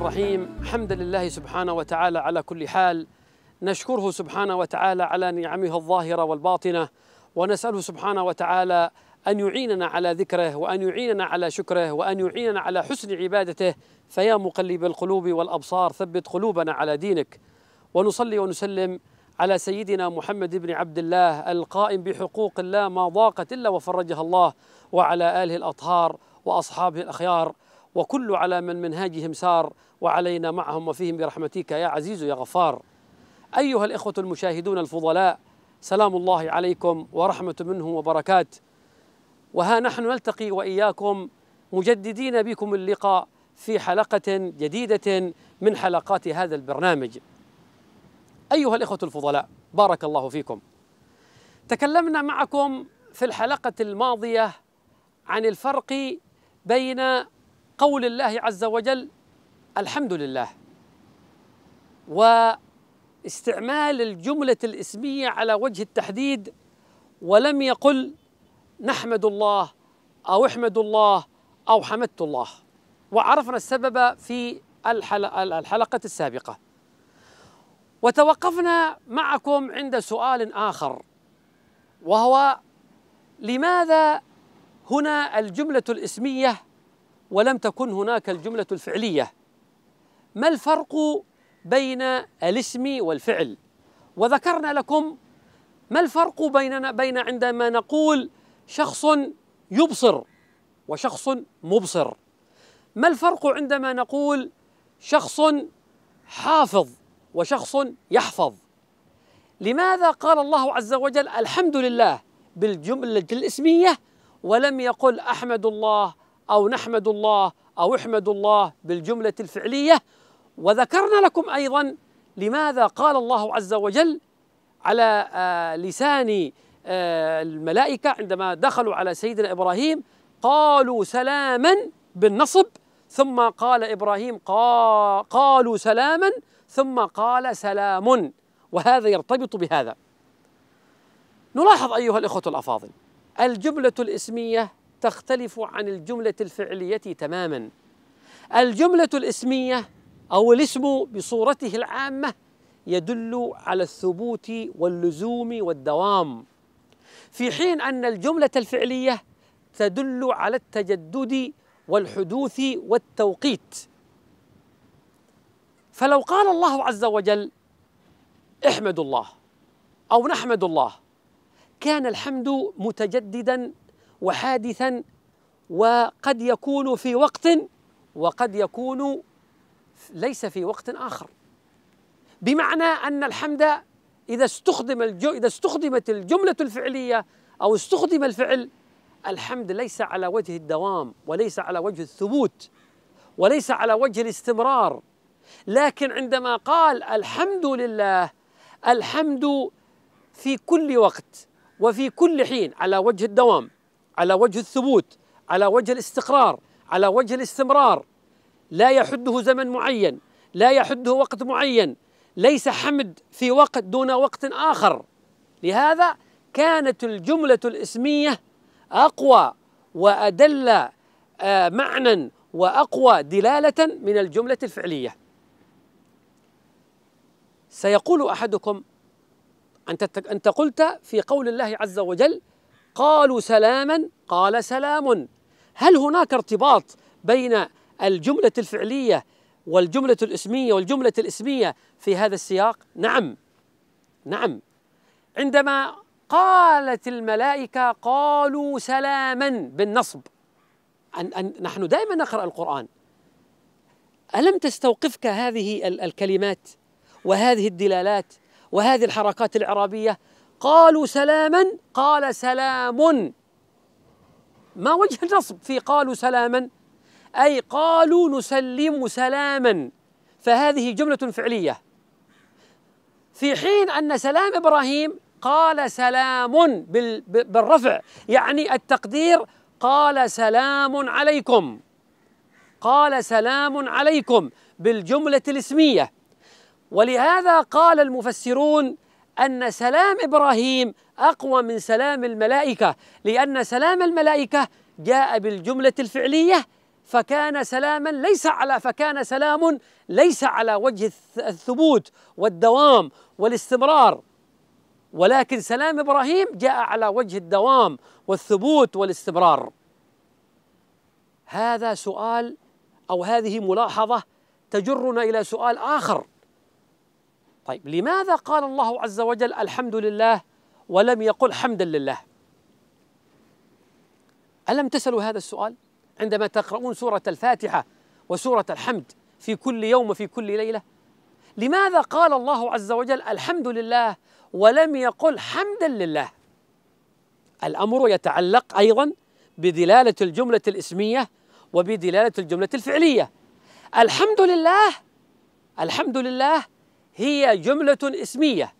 الرحيم حمدا لله سبحانه وتعالى على كل حال نشكره سبحانه وتعالى على نعمه الظاهره والباطنه ونساله سبحانه وتعالى ان يعيننا على ذكره وان يعيننا على شكره وان يعيننا على حسن عبادته فيا مقلب القلوب والابصار ثبت قلوبنا على دينك ونصلي ونسلم على سيدنا محمد بن عبد الله القائم بحقوق الله ما ضاقت الا وفرجها الله وعلى اله الاطهار واصحابه الاخيار وكل على من منهاجهم سار وعلينا معهم وفيهم برحمتك يا عزيز يا غفار أيها الإخوة المشاهدون الفضلاء سلام الله عليكم ورحمة منه وبركات وها نحن نلتقي وإياكم مجددين بكم اللقاء في حلقة جديدة من حلقات هذا البرنامج أيها الإخوة الفضلاء بارك الله فيكم تكلمنا معكم في الحلقة الماضية عن الفرق بين قول الله عز وجل الحمد لله واستعمال الجملة الاسمية على وجه التحديد ولم يقل نحمد الله أو احمد الله أو حمدت الله وعرفنا السبب في الحلقة السابقة وتوقفنا معكم عند سؤال آخر وهو لماذا هنا الجملة الاسمية ولم تكن هناك الجملة الفعلية ما الفرق بين الاسم والفعل وذكرنا لكم ما الفرق بيننا بين عندما نقول شخص يبصر وشخص مبصر ما الفرق عندما نقول شخص حافظ وشخص يحفظ لماذا قال الله عز وجل الحمد لله بالجملة الاسمية ولم يقل أحمد الله أو نحمد الله أو احمد الله بالجملة الفعلية وذكرنا لكم أيضا لماذا قال الله عز وجل على آه، لسان آه، الملائكة عندما دخلوا على سيدنا إبراهيم قالوا سلاما بالنصب ثم قال إبراهيم قالوا سلاما ثم قال سلام وهذا يرتبط بهذا نلاحظ أيها الإخوة الأفاضل الجملة الإسمية تختلف عن الجملة الفعلية تماما الجملة الاسمية أو الاسم بصورته العامة يدل على الثبوت واللزوم والدوام في حين أن الجملة الفعلية تدل على التجدد والحدوث والتوقيت فلو قال الله عز وجل احمد الله أو نحمد الله كان الحمد متجددا وحادثا وقد يكون في وقت وقد يكون ليس في وقت آخر بمعنى أن الحمد إذا استخدم الجو إذا استخدمت الجملة الفعلية أو استخدم الفعل الحمد ليس على وجه الدوام وليس على وجه الثبوت وليس على وجه الاستمرار لكن عندما قال الحمد لله الحمد في كل وقت وفي كل حين على وجه الدوام على وجه الثبوت على وجه الاستقرار على وجه الاستمرار لا يحده زمن معين لا يحده وقت معين ليس حمد في وقت دون وقت آخر لهذا كانت الجملة الاسمية أقوى وأدل آه، معنى وأقوى دلالة من الجملة الفعلية سيقول أحدكم أنت أنت قلت في قول الله عز وجل قالوا سلاما قال سلام هل هناك ارتباط بين الجملة الفعلية والجملة الاسمية والجملة الاسمية في هذا السياق؟ نعم نعم عندما قالت الملائكة قالوا سلاما بالنصب أن أن نحن دائما نقرأ القرآن ألم تستوقفك هذه الكلمات وهذه الدلالات وهذه الحركات الإعرابية قالوا سلاما قال سلام ما وجه النصب في قالوا سلاما أي قالوا نسلم سلاما فهذه جملة فعلية في حين أن سلام إبراهيم قال سلام بالرفع يعني التقدير قال سلام عليكم قال سلام عليكم بالجملة الاسمية ولهذا قال المفسرون أن سلام إبراهيم أقوى من سلام الملائكة لأن سلام الملائكة جاء بالجملة الفعلية فكان سلاما ليس على فكان سلام ليس على وجه الثبوت والدوام والاستمرار ولكن سلام ابراهيم جاء على وجه الدوام والثبوت والاستمرار هذا سؤال او هذه ملاحظه تجرنا الى سؤال اخر طيب لماذا قال الله عز وجل الحمد لله ولم يقل حمدا لله ألم تسألوا هذا السؤال عندما تقرؤون سورة الفاتحة وسورة الحمد في كل يوم وفي كل ليلة لماذا قال الله عز وجل الحمد لله ولم يقل حمدا لله الأمر يتعلق أيضا بدلالة الجملة الإسمية وبدلالة الجملة الفعلية الحمد لله الحمد لله هي جملة اسمية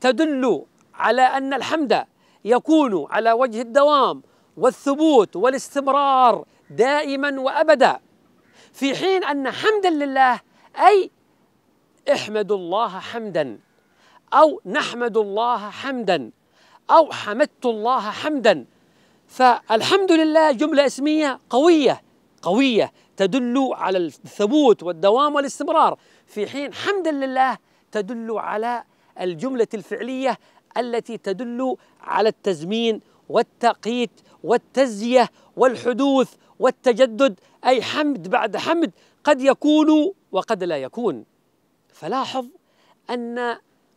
تدل على أن الحمد يكون على وجه الدوام والثبوت والاستمرار دائما وأبدا في حين أن حمدا لله أي احمدوا الله حمدا أو نحمد الله حمدا أو حمدت الله حمدا فالحمد لله جملة اسمية قوية قوية تدل على الثبوت والدوام والاستمرار في حين حمدا لله تدل على الجملة الفعلية التي تدل على التزمين والتقيت والتزية والحدوث والتجدد أي حمد بعد حمد قد يكون وقد لا يكون فلاحظ أن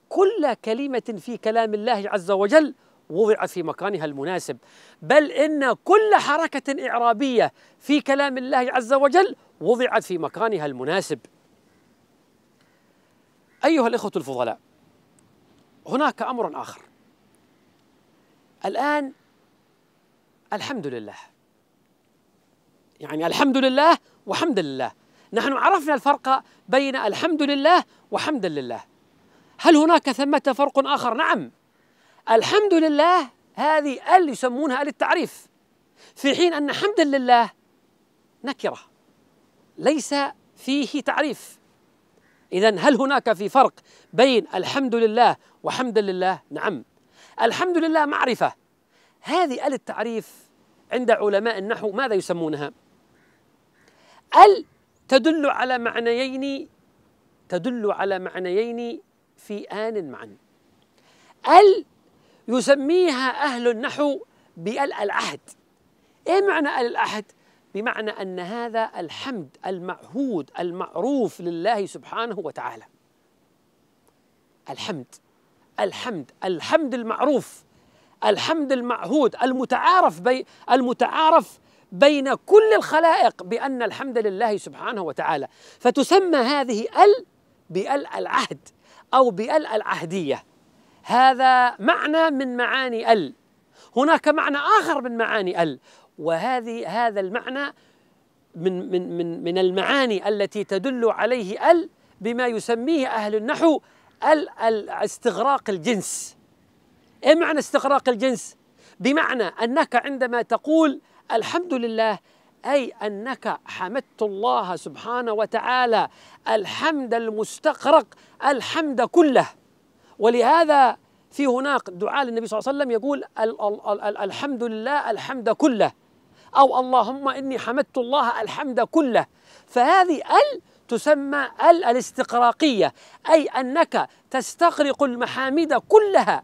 كل كلمة في كلام الله عز وجل وضع في مكانها المناسب بل إن كل حركة إعرابية في كلام الله عز وجل وضعت في مكانها المناسب أيها الإخوة الفضلاء هناك أمر آخر الآن الحمد لله يعني الحمد لله وحمد لله نحن عرفنا الفرق بين الحمد لله وحمدا لله هل هناك ثمة فرق آخر؟ نعم الحمد لله هذه ال يسمونها ال التعريف في حين ان حمدا لله نكره ليس فيه تعريف اذا هل هناك في فرق بين الحمد لله وحمدا لله نعم الحمد لله معرفه هذه ال التعريف عند علماء النحو ماذا يسمونها ال تدل على معنيين تدل على معنيين في آن معا ال يسميها أهل النحو العهد إيه معنى أل العهد؟ بمعنى أن هذا الحمد المعهود المعروف لله سبحانه وتعالى الحمد الحمد الحمد المعروف الحمد المعهود المتعارف بي المتعارف بين كل الخلائق بأن الحمد لله سبحانه وتعالى فتسمى هذه ال بال العهد أو بال العهدية هذا معنى من معاني ال هناك معنى آخر من معاني ال وهذه هذا المعنى من من من من المعاني التي تدل عليه ال بما يسميه أهل النحو ال استغراق الجنس ايه معنى استغراق الجنس بمعنى انك عندما تقول الحمد لله اي انك حمدت الله سبحانه وتعالى الحمد المستغرق الحمد كله ولهذا في هناك دعاء للنبي صلى الله عليه وسلم يقول الحمد لله الحمد كله أو اللهم إني حمدت الله الحمد كله فهذه ال تسمى ال الاستقراقية أي أنك تستغرق المحامد كلها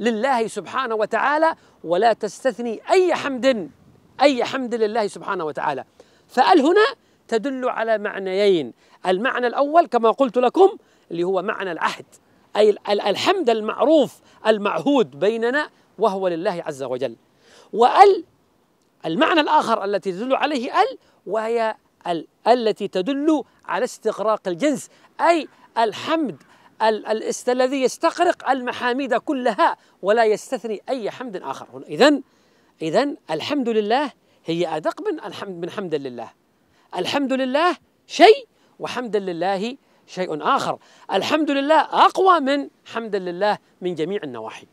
لله سبحانه وتعالى ولا تستثني أي حمد أي حمد لله سبحانه وتعالى فال هنا تدل على معنيين المعنى الأول كما قلت لكم اللي هو معنى العهد أي الحمد المعروف المعهود بيننا وهو لله عز وجل وال المعنى الآخر التي تدل عليه ال وهي ال التي تدل على استغراق الجنس أي الحمد الذي يستغرق المحاميد كلها ولا يستثني أي حمد آخر إذا إذا الحمد لله هي أدق من الحمد من حمد لله الحمد لله شيء وحمدا لله شيء آخر الحمد لله أقوى من حمدا لله من جميع النواحي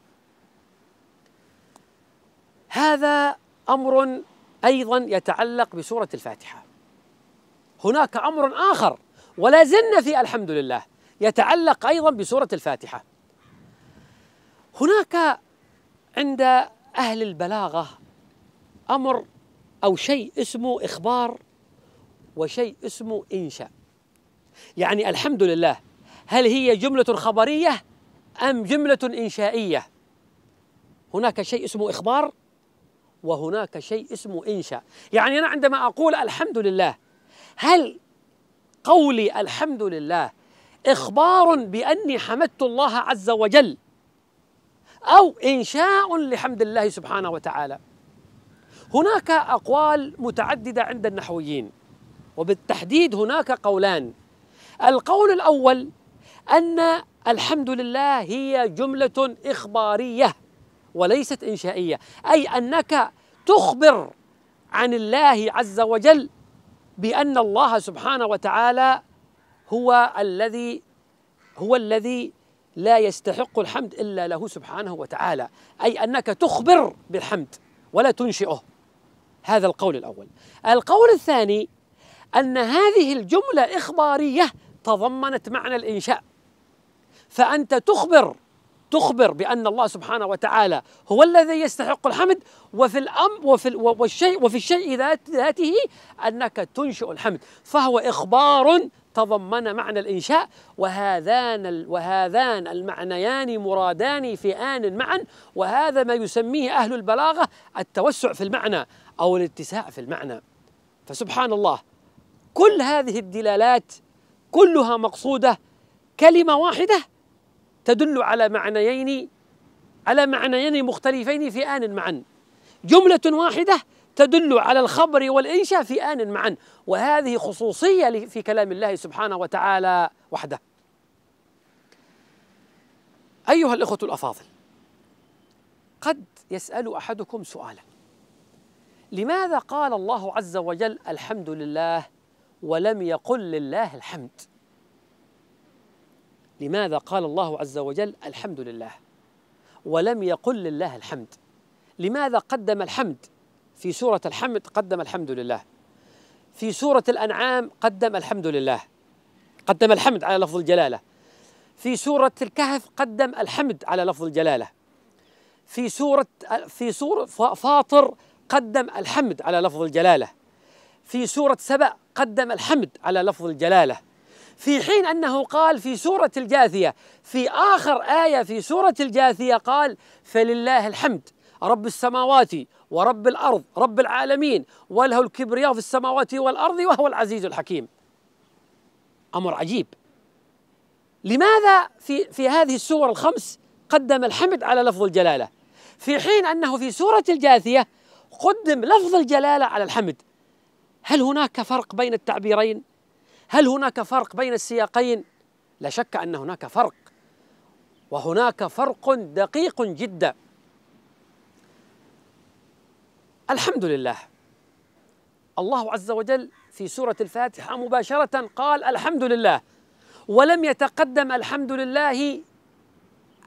هذا أمر أيضا يتعلق بسورة الفاتحة هناك أمر آخر ولا زلنا في الحمد لله يتعلق أيضا بسورة الفاتحة هناك عند أهل البلاغة أمر أو شيء اسمه إخبار وشيء اسمه إنشاء يعني الحمد لله هل هي جملة خبرية أم جملة إنشائية؟ هناك شيء اسمه إخبار وهناك شيء اسمه إنشاء، يعني أنا عندما أقول الحمد لله هل قولي الحمد لله إخبار بأني حمدت الله عز وجل أو إنشاء لحمد الله سبحانه وتعالى؟ هناك أقوال متعددة عند النحويين وبالتحديد هناك قولان القول الأول أن الحمد لله هي جملة إخبارية وليست إنشائية أي أنك تخبر عن الله عز وجل بأن الله سبحانه وتعالى هو الذي هو الذي لا يستحق الحمد إلا له سبحانه وتعالى أي أنك تخبر بالحمد ولا تنشئه هذا القول الأول القول الثاني أن هذه الجملة إخبارية تضمنت معنى الإنشاء فأنت تخبر تخبر بأن الله سبحانه وتعالى هو الذي يستحق الحمد وفي الأم وفي والشيء وفي الشيء ذاته أنك تنشئ الحمد فهو إخبار تضمن معنى الإنشاء وهذان وهذان المعنيان مرادان في آن معا وهذا ما يسميه أهل البلاغة التوسع في المعنى أو الاتساع في المعنى فسبحان الله كل هذه الدلالات كلها مقصودة كلمة واحدة تدل على معنيين على معنيين مختلفين في آن معا جملة واحدة تدل على الخبر والإنشاء في آن معا وهذه خصوصية في كلام الله سبحانه وتعالى وحده أيها الإخوة الأفاضل قد يسأل أحدكم سؤالا لماذا قال الله عز وجل الحمد لله ولم يقل لله الحمد لماذا قال الله عز وجل الحمد لله ولم يقل لله الحمد لماذا قدم الحمد في سورة الحمد قدم الحمد لله في سورة الأنعام قدم الحمد لله قدم الحمد على لفظ الجلالة في سورة الكهف قدم الحمد على لفظ الجلالة في سورة في سورة فاطر قدم الحمد على لفظ الجلالة في سورة سبأ قدم الحمد على لفظ الجلاله في حين انه قال في سوره الجاثيه في اخر ايه في سوره الجاثيه قال فلله الحمد رب السماوات ورب الارض رب العالمين وله الكبرياء في السماوات والارض وهو العزيز الحكيم امر عجيب لماذا في في هذه السور الخمس قدم الحمد على لفظ الجلاله في حين انه في سوره الجاثيه قدم لفظ الجلاله على الحمد هل هناك فرق بين التعبيرين؟ هل هناك فرق بين السياقين؟ لا شك ان هناك فرق وهناك فرق دقيق جدا الحمد لله الله عز وجل في سوره الفاتحه مباشره قال الحمد لله ولم يتقدم الحمد لله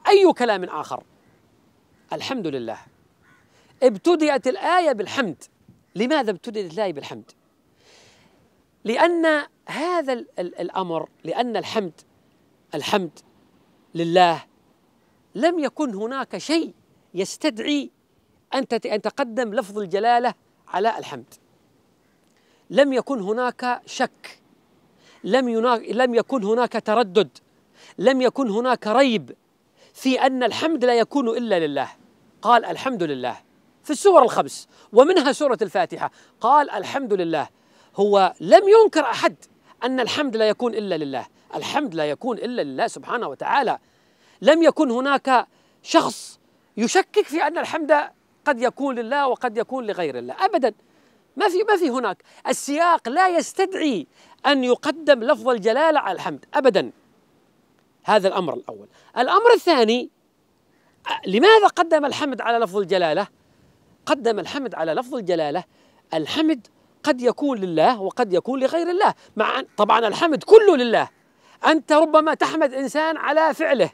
اي كلام اخر الحمد لله ابتدأت الآية بالحمد لماذا ابتدأت الآية بالحمد لأن هذا الأمر لأن الحمد الحمد لله لم يكن هناك شيء يستدعي أن تقدم لفظ الجلالة على الحمد لم يكن هناك شك لم لم يكن هناك تردد لم يكن هناك ريب في أن الحمد لا يكون إلا لله قال الحمد لله في السور الخمس ومنها سورة الفاتحة قال الحمد لله هو لم ينكر أحد أن الحمد لا يكون إلا لله الحمد لا يكون إلا لله سبحانه وتعالى لم يكن هناك شخص يشكك في أن الحمد قد يكون لله وقد يكون لغير الله أبدا ما في ما في هناك السياق لا يستدعي أن يقدم لفظ الجلالة على الحمد أبدا هذا الأمر الأول الأمر الثاني لماذا قدم الحمد على لفظ الجلالة قدم الحمد على لفظ الجلالة الحمد قد يكون لله وقد يكون لغير الله مع طبعا الحمد كله لله أنت ربما تحمد إنسان على فعله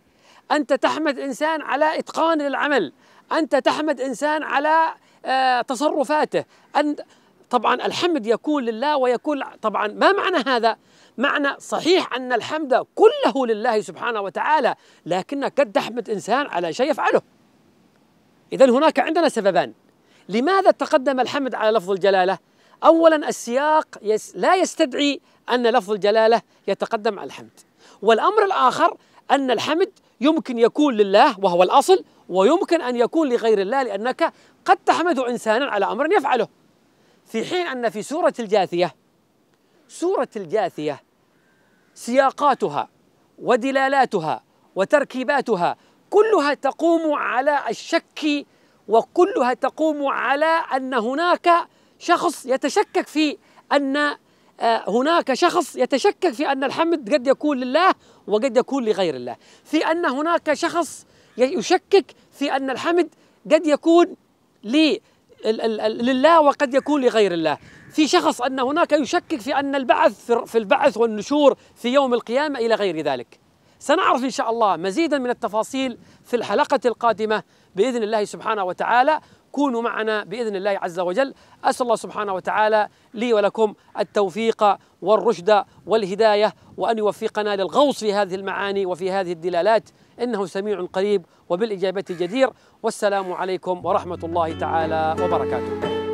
أنت تحمد إنسان على إتقان للعمل أنت تحمد إنسان على آه، تصرفاته أنت طبعا الحمد يكون لله ويكون طبعا ما معنى هذا؟ معنى صحيح أن الحمد كله لله سبحانه وتعالى لكنك قد تحمد إنسان على شيء يفعله إذا هناك عندنا سببان لماذا تقدم الحمد على لفظ الجلالة؟ أولا السياق يس لا يستدعي أن لفظ الجلالة يتقدم على الحمد والأمر الآخر أن الحمد يمكن يكون لله وهو الأصل ويمكن أن يكون لغير الله لأنك قد تحمد إنسانا على أمر يفعله في حين أن في سورة الجاثية سورة الجاثية سياقاتها ودلالاتها وتركيباتها كلها تقوم على الشك وكلها تقوم على أن هناك شخص يتشكك في أن آه، هناك شخص يتشكك في أن الحمد قد يكون لله وقد يكون لغير الله في أن هناك شخص يشكك في أن الحمد قد يكون لله وقد يكون لغير الله في شخص أن هناك يشكك في أن البعث في البعث والنشور في يوم القيامة إلى غير ذلك سنعرف إن شاء الله مزيدا من التفاصيل في الحلقة القادمة بإذن الله سبحانه وتعالى كونوا معنا باذن الله عز وجل اسال الله سبحانه وتعالى لي ولكم التوفيق والرشد والهدايه وان يوفقنا للغوص في هذه المعاني وفي هذه الدلالات انه سميع قريب وبالاجابه جدير والسلام عليكم ورحمه الله تعالى وبركاته